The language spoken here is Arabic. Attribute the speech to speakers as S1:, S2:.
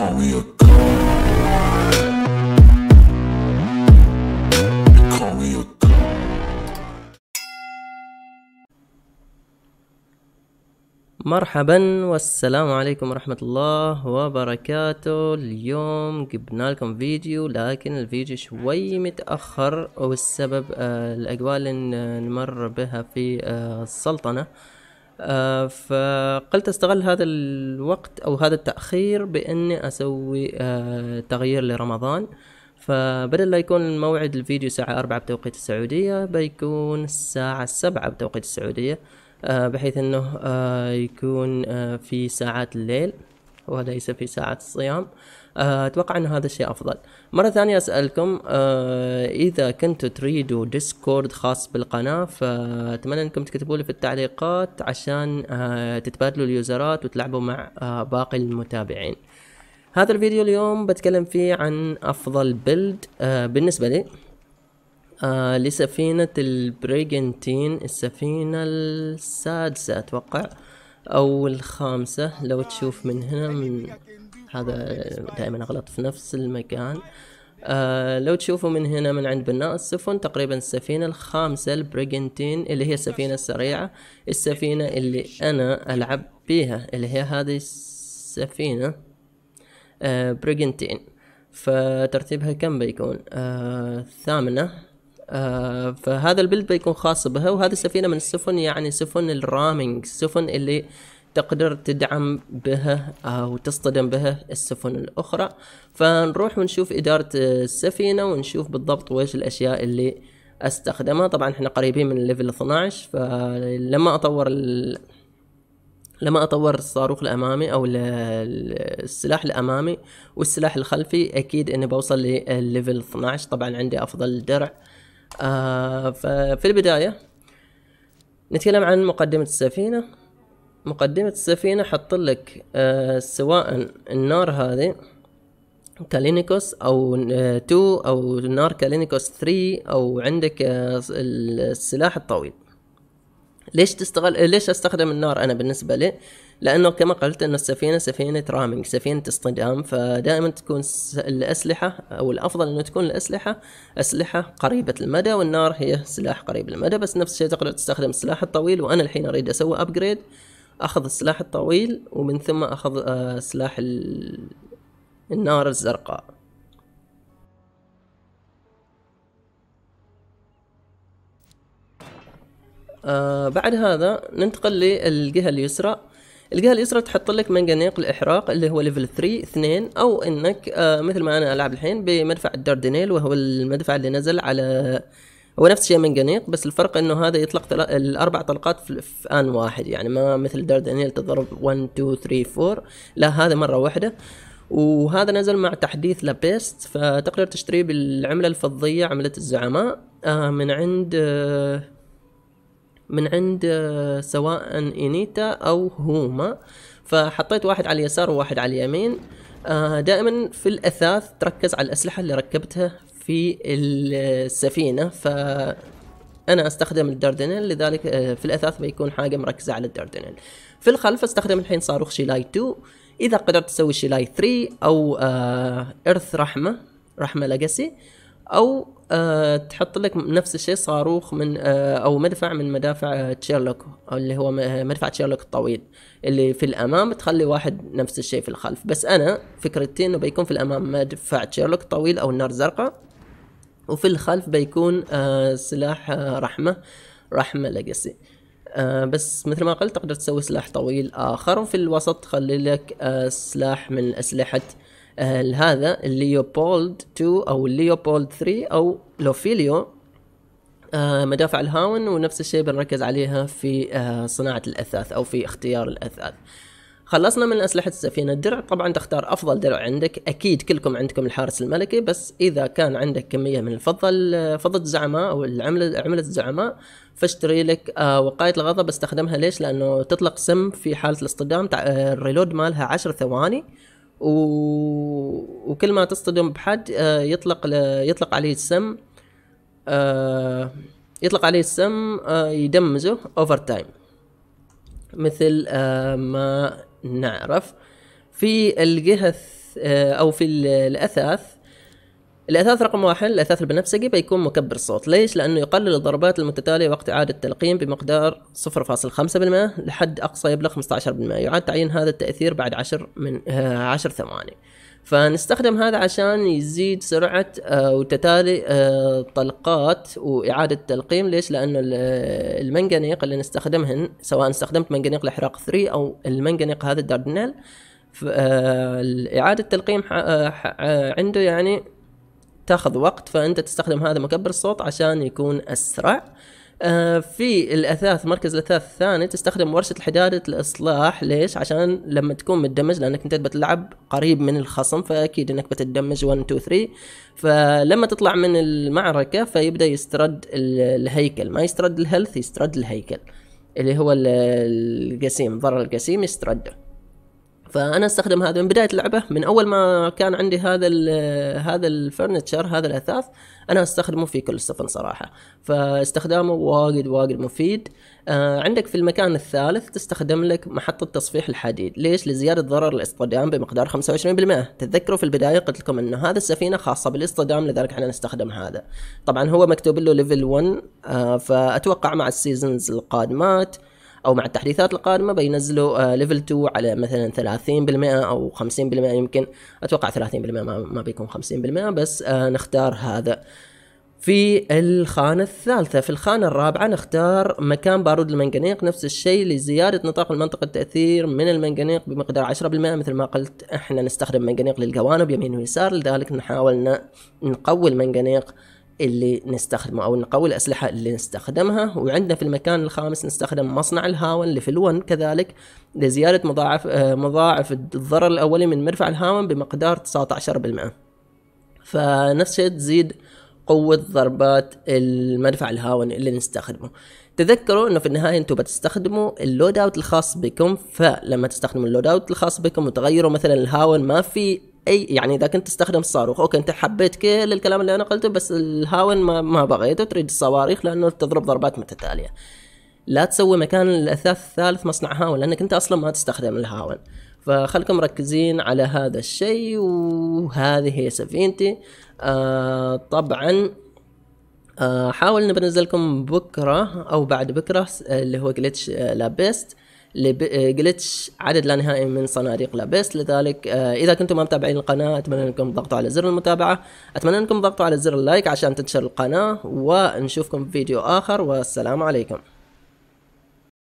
S1: call me a مرحبا والسلام عليكم ورحمة الله وبركاته اليوم جبنا لكم فيديو لكن الفيديو شوي متأخر والسبب آه، الأجواء اللي نمر بها في آه، السلطنة آه، فقلت استغل هذا الوقت او هذا التاخير باني اسوي آه، تغيير لرمضان فبدل لا يكون موعد الفيديو الساعة أربعة بتوقيت السعودية بيكون الساعة السبعة بتوقيت السعودية آه، بحيث أنه يكون في ساعات الليل وليس في ساعة الصيام آه، أتوقع أن هذا الشيء أفضل مرة ثانية أسألكم آه، إذا كنتوا تريدوا ديسكورد خاص بالقناة فأتمنى أنكم تكتبوا لي في التعليقات عشان آه، تتبادلوا اليوزرات وتلعبوا مع باقي المتابعين هذا الفيديو اليوم بتكلم فيه عن أفضل بيلد بالنسبة لي آه لسفينة البريجنتين السفينة السادسة أتوقع او الخامسة لو تشوف من هنا من هذا دائما أغلط في نفس المكان آه لو تشوفوا من هنا من عند بناء السفن تقريبا السفينة الخامسة البريجنتين اللي هي السفينة السريعة السفينة اللي أنا ألعب بيها اللي هي هذه السفينة آه بريجنتين فترتيبها كم بيكون آه ثامنة آه فهذا البلد بيكون خاص بها وهذه السفينه من السفن يعني سفن الرامينج السفن اللي تقدر تدعم بها او تصطدم بها السفن الاخرى فنروح ونشوف اداره السفينه ونشوف بالضبط ويش الاشياء اللي استخدمها طبعا احنا قريبين من الليفل 12 فلما اطور لما اطور الصاروخ الامامي او السلاح الامامي والسلاح الخلفي اكيد اني بوصل للليفل 12 طبعا عندي افضل درع آه ففي البداية نتكلم عن مقدمة السفينة مقدمة السفينة حط لك آه سواء النار هذه كالينيكوس او 2 آه، او نار كالينيكوس 3 او عندك آه السلاح الطويل ليش تستغل ليش استخدم النار انا بالنسبه لي؟ لانه كما قلت انه السفينه سفينه رامينج سفينه اصطدام فدائما تكون الاسلحه او الافضل انه تكون الاسلحه اسلحه قريبه المدى والنار هي سلاح قريب المدى بس نفس الشيء تقدر تستخدم السلاح الطويل وانا الحين اريد اسوي ابجريد اخذ السلاح الطويل ومن ثم اخذ آه، سلاح النار الزرقاء آه بعد هذا ننتقل للجهة اليسرى الجهة اليسرى تحط لك منجنيق الإحراق اللي هو ليفل 3 2 أو إنك آه مثل ما أنا ألعب الحين بمدفع الداردينيل وهو المدفع اللي نزل على هو نفس الشيء منجنيق بس الفرق إنه هذا يطلق الأربع طلقات في... في آن واحد يعني ما مثل داردينيل تضرب 1 2 3 4 لا هذا مرة واحدة وهذا نزل مع تحديث لابيست فتقدر تشتريه بالعملة الفضية عملة الزعماء آه من عند آه من عند آه، سواء إنيتا أو هوما فحطيت واحد على اليسار وواحد على اليمين آه، دائما في الأثاث تركز على الأسلحة اللي ركبتها في السفينة ف انا استخدم الدردنل لذلك آه، في الاثاث بيكون حاجه مركزه على الدردنل في الخلف استخدم الحين صاروخ شيلاي 2 اذا قدرت تسوي شيلاي 3 او ارث رحمه رحمه لقسي او آه، تحط لك نفس الشيء صاروخ من آه، او مدفع من مدافع آه، تشيرلوك اللي هو مدفع تشيرلوك الطويل اللي في الامام تخلي واحد نفس الشيء في الخلف بس انا فكرتي انه بيكون في الامام مدفع تشيرلوك طويل او النار زرقاء وفي الخلف بيكون سلاح رحمه رحمه ليجاسي آه بس مثل ما قلت تقدر تسوي سلاح طويل اخر وفي الوسط تخلي لك آه سلاح من اسلحه آه، هذا الليوبولد 2 او الليوبولد 3 او لوفيليو آه، مدافع الهاون ونفس الشيء بنركز عليها في آه، صناعة الأثاث أو في اختيار الأثاث خلصنا من أسلحة السفينة الدرع طبعا تختار أفضل درع عندك أكيد كلكم عندكم الحارس الملكي بس إذا كان عندك كمية من الفضة فضة الزعماء أو العملة عملة الزعماء فاشتري لك وقاية الغضب استخدمها ليش لأنه تطلق سم في حالة الاصطدام الريلود مالها عشر ثواني و... وكل ما تصطدم بحد آه، يطلق يطلق عليه السم آه، يطلق عليه السم آه، يدمجه اوفر تايم مثل ما نعرف في الجهة او في الاثاث الاثاث رقم واحد الاثاث البنفسجي بيكون مكبر الصوت ليش لانه يقلل الضربات المتتاليه وقت اعاده التلقيم بمقدار 0.5% لحد اقصى يبلغ 15% يعاد تعيين هذا التاثير بعد 10 من 10 آه، ثواني فنستخدم هذا عشان يزيد سرعة آه، وتتالي آه، طلقات وإعادة التلقيم ليش؟ لأنه المنجنيق اللي نستخدمهن سواء استخدمت منجنيق الإحراق 3 أو المنجنيق هذا الداردنيل إعادة التلقيم عنده يعني تاخذ وقت فانت تستخدم هذا مكبر الصوت عشان يكون اسرع آه، في الاثاث مركز الاثاث الثاني تستخدم ورشه الحداده الاصلاح ليش عشان لما تكون متدمج لانك انت بتلعب قريب من الخصم فاكيد انك بتدمج 1 2 3 فلما تطلع من المعركه فيبدا يسترد الهيكل ما يسترد الهيلث يسترد الهيكل اللي هو القسيم ضرر القسيم يسترده فانا استخدم هذا من بدايه اللعبه من اول ما كان عندي هذا الـ هذا الفرنتشر هذا الاثاث انا استخدمه في كل السفن صراحه فاستخدامه واجد واجد مفيد آه عندك في المكان الثالث تستخدم لك محطه تصفيح الحديد ليش لزياده ضرر الاصطدام بمقدار 25% تتذكروا في البدايه قلت لكم انه هذا السفينه خاصه بالاصطدام لذلك احنا نستخدم هذا طبعا هو مكتوب له ليفل 1 آه فاتوقع مع السيزونز القادمات او مع التحديثات القادمه بينزلوا ليفل آه، 2 على مثلا 30% او 50% يمكن اتوقع 30% ما بيكون 50% بس آه، نختار هذا في الخانة الثالثة في الخانة الرابعة نختار مكان بارود المنجنيق نفس الشيء لزيادة نطاق المنطقة التأثير من المنجنيق بمقدار 10% مثل ما قلت احنا نستخدم منجنيق للجوانب يمين ويسار لذلك نحاول نقوي المنجنيق اللي نستخدمه او نقوي الاسلحه اللي نستخدمها وعندنا في المكان الخامس نستخدم مصنع الهاون اللي في الون كذلك لزياده مضاعف آه، مضاعف الضرر الاولي من مرفع الهاون بمقدار 19% فنفس الشيء تزيد قوة ضربات المدفع الهاون اللي نستخدمه تذكروا انه في النهاية انتم بتستخدموا اللود اوت الخاص بكم فلما تستخدموا اللود اوت الخاص بكم وتغيروا مثلا الهاون ما في اي يعني اذا كنت تستخدم الصاروخ اوكي انت حبيت كل الكلام اللي انا قلته بس الهاون ما, ما بغيته تريد الصواريخ لانه تضرب ضربات متتاليه لا تسوي مكان الاثاث الثالث مصنع هاون لانك انت اصلا ما تستخدم الهاون فخلكم مركزين على هذا الشيء وهذه هي سفينتي آه طبعا آه حاول نبنزلكم بكره او بعد بكره اللي هو جلتش آه، لابيست لجلتش آه، عدد لا نهائي من صناديق لابس لذلك آه، اذا كنتم ما متابعين القناه اتمنى انكم تضغطوا على زر المتابعه اتمنى انكم تضغطوا على زر اللايك عشان تنشر القناه ونشوفكم في فيديو اخر والسلام عليكم